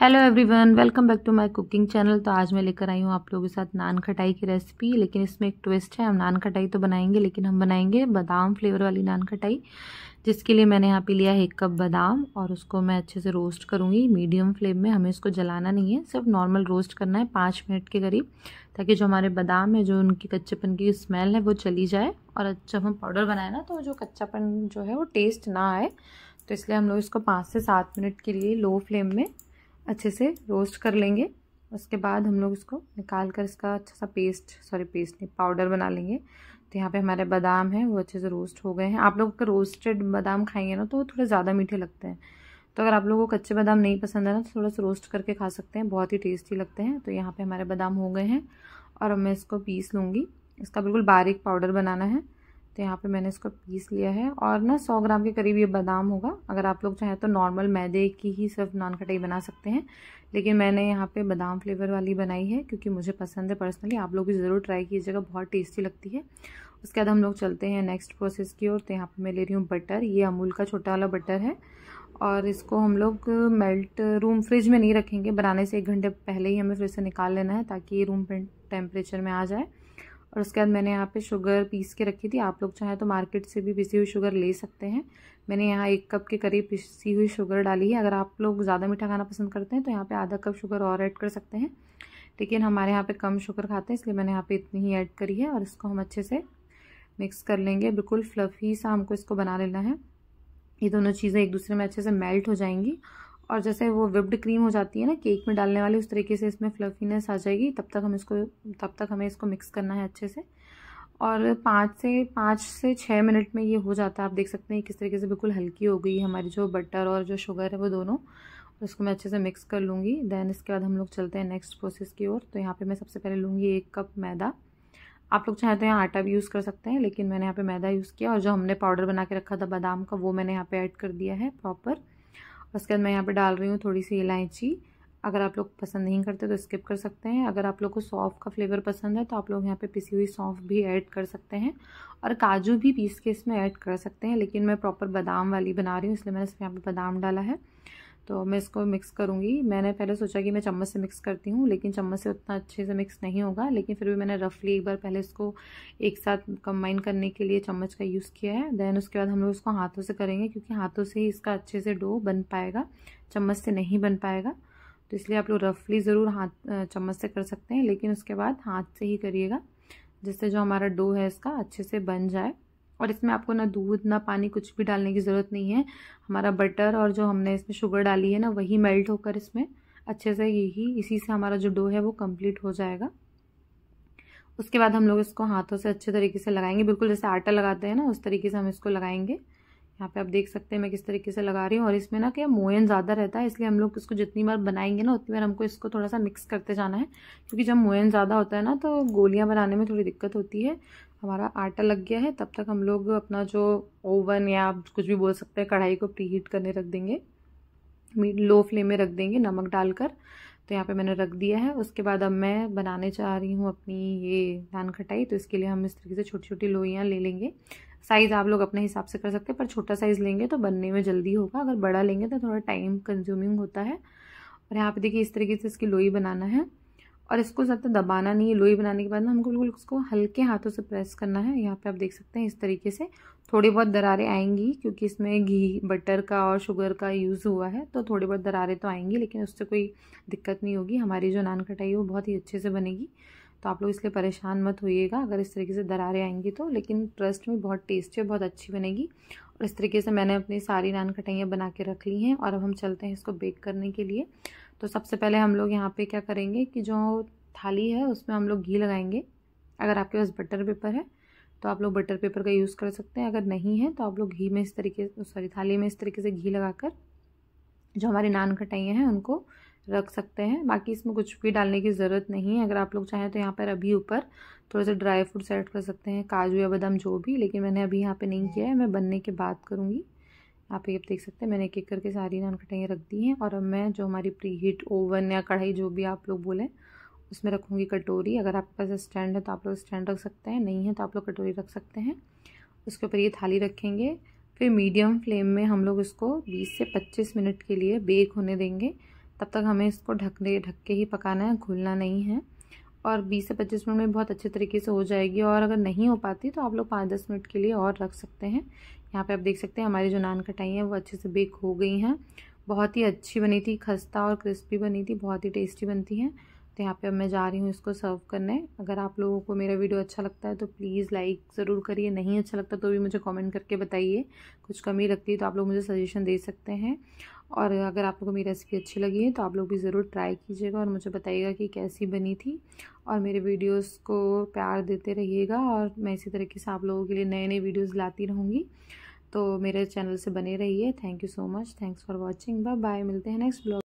hello everyone welcome back to my cooking channel तो आज मैं लेकर आई हूँ आप लोगों के साथ नान खटाई की रेसिपी लेकिन इसमें एक ट्विस्ट है हम नान खटाई तो बनाएंगे लेकिन हम बनाएंगे बादाम फ्लेवर वाली नान खटाई जिसके लिए मैंने यहाँ पे लिया है एक कप बादाम और उसको मैं अच्छे से रोस्ट करूँगी मीडियम फ्लेम में हमें इसको जलाना नहीं है सिर्फ नॉर्मल रोस्ट करना है पाँच मिनट के करीब ताकि जो हमारे बादाम है जो उनकी कच्चेपन की स्मेल है वो चली जाए और जब हम पाउडर बनाए ना तो जो कच्चापन जो है वो टेस्ट ना आए तो इसलिए हम लोग इसको पाँच से सात मिनट के लिए लो फ्लेम में अच्छे से रोस्ट कर लेंगे उसके बाद हम लोग इसको निकाल कर इसका अच्छा सा पेस्ट सॉरी पेस्ट नहीं पाउडर बना लेंगे तो यहाँ पे हमारे बादाम हैं वो अच्छे से रोस्ट हो गए हैं आप लोग रोस्टेड बादाम खाएंगे ना तो वो थोड़े ज़्यादा मीठे लगते हैं तो अगर आप लोगों को कच्चे बादाम नहीं पसंद है ना तो थोड़ा सा रोस्ट करके खा सकते हैं बहुत ही टेस्टी लगते हैं तो यहाँ पर हमारे बादाम हो गए हैं और मैं इसको पीस लूँगी इसका बिल्कुल बारीक पाउडर बनाना है तो यहाँ पे मैंने इसको पीस लिया है और ना 100 ग्राम के करीब ये बादाम होगा अगर आप लोग चाहें तो नॉर्मल मैदे की ही सिर्फ नान खटाई बना सकते हैं लेकिन मैंने यहाँ पे बादाम फ्लेवर वाली बनाई है क्योंकि मुझे पसंद है पर्सनली आप लोग भी ज़रूर ट्राई कीजिएगा बहुत टेस्टी लगती है उसके बाद हम लोग चलते हैं नेक्स्ट प्रोसेस की ओर तो यहाँ पर मैं ले रही हूँ बटर ये अमूल का छोटा वाला बटर है और इसको हम लोग मेल्ट रूम फ्रिज में नहीं रखेंगे बनाने से एक घंटे पहले ही हमें फ्रिज से निकाल लेना है ताकि ये रूम टेम्परेचर में आ जाए और उसके बाद मैंने यहाँ पे शुगर पीस के रखी थी आप लोग चाहें तो मार्केट से भी पिसी हुई शुगर ले सकते हैं मैंने यहाँ एक कप के करीब पिसी हुई शुगर डाली है अगर आप लोग ज़्यादा मीठा खाना पसंद करते हैं तो यहाँ पे आधा कप शुगर और ऐड कर सकते हैं लेकिन हमारे यहाँ पे कम शुगर खाते हैं इसलिए मैंने यहाँ पर इतनी ही ऐड करी है और इसको हम अच्छे से मिक्स कर लेंगे बिल्कुल फ्लफ़ी सा हमको इसको बना लेना है ये दोनों चीज़ें एक दूसरे में अच्छे से मेल्ट हो जाएंगी और जैसे वो विप्ड क्रीम हो जाती है ना केक में डालने वाली उस तरीके से इसमें फ्लफीनेस आ जाएगी तब तक हम इसको तब तक हमें इसको मिक्स करना है अच्छे से और पाँच से पाँच से छः मिनट में ये हो जाता है आप देख सकते हैं किस तरीके से बिल्कुल हल्की हो गई हमारी जो बटर और जो शुगर है वो दोनों तो इसको मैं अच्छे से मिक्स कर लूँगी दैन इसके बाद हम लोग चलते हैं नेक्स्ट प्रोसेस की ओर तो यहाँ पे मैं सबसे पहले लूँगी एक कप मैदा आप लोग चाहते तो यहाँ आटा भी यूज़ कर सकते हैं लेकिन मैंने यहाँ पे मैदा यूज़ किया और जो हमने पाउडर बना के रखा था बादाम का वो मैंने यहाँ पे ऐड कर दिया है प्रॉपर उसके बाद मैं यहाँ पे डाल रही हूँ थोड़ी सी इलायची अगर आप लोग पसंद नहीं करते तो स्किप कर सकते हैं अगर आप लोग को सौंफ का फ्लेवर पसंद है तो आप लोग यहाँ पे पिसी हुई सौंफ भी ऐड कर सकते हैं और काजू भी पीस के इसमें ऐड कर सकते हैं लेकिन मैं प्रॉपर बादाम वाली बना रही हूँ इसलिए मैंने इसमें यहाँ पे बादाम डाला है तो मैं इसको मिक्स करूँगी मैंने पहले सोचा कि मैं चम्मच से मिक्स करती हूँ लेकिन चम्मच से उतना अच्छे से मिक्स नहीं होगा लेकिन फिर भी मैंने रफली एक बार पहले इसको एक साथ कंबाइन करने के लिए चम्मच का यूज़ किया है देन उसके बाद हम लोग इसको हाथों से करेंगे क्योंकि हाथों से ही इसका अच्छे से डो बन पाएगा चम्मच से नहीं बन पाएगा तो इसलिए आप लोग रफली ज़रूर हाथ चम्मच से कर सकते हैं लेकिन उसके बाद हाथ से ही करिएगा जिससे जो हमारा डो है इसका अच्छे से बन जाए और इसमें आपको ना दूध ना पानी कुछ भी डालने की ज़रूरत नहीं है हमारा बटर और जो हमने इसमें शुगर डाली है ना वही मेल्ट होकर इसमें अच्छे से यही इसी से हमारा जो डो है वो कम्प्लीट हो जाएगा उसके बाद हम लोग इसको हाथों से अच्छे तरीके से लगाएंगे बिल्कुल जैसे आटा लगाते हैं ना उस तरीके से हम इसको लगाएंगे यहाँ पे आप देख सकते हैं मैं किस तरीके से लगा रही हूँ और इसमें ना क्या मोयन ज़्यादा रहता है इसलिए हम लोग इसको जितनी बार बनाएंगे ना उतनी बार हमको इसको थोड़ा सा मिक्स करते जाना है क्योंकि जब मोयन ज़्यादा होता है ना तो गोलियाँ बनाने में थोड़ी दिक्कत होती है हमारा आटा लग गया है तब तक हम लोग अपना जो ओवन या आप कुछ भी बोल सकते हैं कढ़ाई को प्री हीट करने रख देंगे मीट लो फ्लेम में रख देंगे नमक डालकर तो यहाँ पे मैंने रख दिया है उसके बाद अब मैं बनाने चाह रही हूँ अपनी ये धान खटाई तो इसके लिए हम इस तरीके से छोटी छोटी लोइयाँ ले लेंगे साइज़ आप लोग अपने हिसाब से कर सकते हैं पर छोटा साइज़ लेंगे तो बनने में जल्दी होगा अगर बड़ा लेंगे तो थोड़ा टाइम कंज्यूमिंग होता है और यहाँ पर देखिए इस तरीके से इसकी लोई बनाना है और इसको ज़्यादा दबाना नहीं है लोई बनाने के बाद ना हमको बिल्कुल उसको हल्के हाथों से प्रेस करना है यहाँ पे आप देख सकते हैं इस तरीके से थोड़ी बहुत दरारें आएंगी क्योंकि इसमें घी बटर का और शुगर का यूज़ हुआ है तो थोड़ी बहुत दरारें तो आएंगी लेकिन उससे कोई दिक्कत नहीं होगी हमारी जो नान कटाई है वो बहुत ही अच्छे से बनेगी तो आप लोग इसलिए परेशान मत होइएगा अगर इस तरीके से दरारें आएंगी तो लेकिन ट्रस्ट में बहुत टेस्टी और बहुत अच्छी बनेगी और इस तरीके से मैंने अपनी सारी नान कटाइयाँ बना के रख ली हैं और अब हम चलते हैं इसको बेक करने के लिए तो सबसे पहले हम लोग यहाँ पे क्या करेंगे कि जो थाली है उसमें हम लोग घी लगाएंगे अगर आपके पास बटर पेपर है तो आप लोग बटर पेपर का यूज़ कर सकते हैं अगर नहीं है तो आप लोग घी में इस तरीके सॉरी थाली में इस तरीके से घी लगाकर जो हमारे नान खटाइयाँ हैं उनको रख सकते हैं बाकी इसमें कुछ भी डालने की ज़रूरत नहीं है अगर आप लोग चाहें तो यहाँ पर अभी ऊपर थोड़े से ड्राई फ्रूट्स ऐड कर सकते हैं काजू या बादाम जो भी लेकिन मैंने अभी यहाँ पे नहीं किया है मैं बनने के बाद करूँगी आप ये देख सकते हैं मैंने एक एक करके सारी नान कटाइयाँ रख दी हैं और अब मैं जो हमारी प्री हीट ओवन या कढ़ाई जो भी आप लोग बोलें उसमें रखूँगी कटोरी अगर आपके पास स्टैंड है तो आप लोग स्टैंड रख सकते हैं नहीं है तो आप लोग कटोरी रख सकते हैं उसके ऊपर ये थाली रखेंगे फिर मीडियम फ्लेम में हम लोग इसको 20 से 25 मिनट के लिए बेक होने देंगे तब तक हमें इसको ढक दे ढक के ही पकाना है घुलना नहीं है और 20 से 25 मिनट में बहुत अच्छे तरीके से हो जाएगी और अगर नहीं हो पाती तो आप लोग पाँच दस मिनट के लिए और रख सकते हैं यहाँ पे आप देख सकते हैं हमारी जो नान कटाई है वो अच्छे से बेक हो गई हैं बहुत ही अच्छी बनी थी खस्ता और क्रिस्पी बनी थी बहुत ही टेस्टी बनती हैं तो यहाँ पे अब मैं जा रही हूँ इसको सर्व करने अगर आप लोगों को मेरा वीडियो अच्छा लगता है तो प्लीज़ लाइक ज़रूर करिए नहीं अच्छा लगता तो भी मुझे कमेंट करके बताइए कुछ कमी लगती है तो आप लोग मुझे सजेशन दे सकते हैं और अगर आप लोगों को मेरी रेसिपी अच्छी लगी है तो आप लोग भी ज़रूर ट्राई कीजिएगा और मुझे बताइएगा कि कैसी बनी थी और मेरे वीडियोज़ को प्यार देते रहिएगा और मैं इसी तरीके से आप लोगों के लिए नए नए वीडियोज़ लाती रहूँगी तो मेरे चैनल से बने रहिए thank you so much thanks for watching bye bye मिलते हैं नेक्स्ट ब्लॉग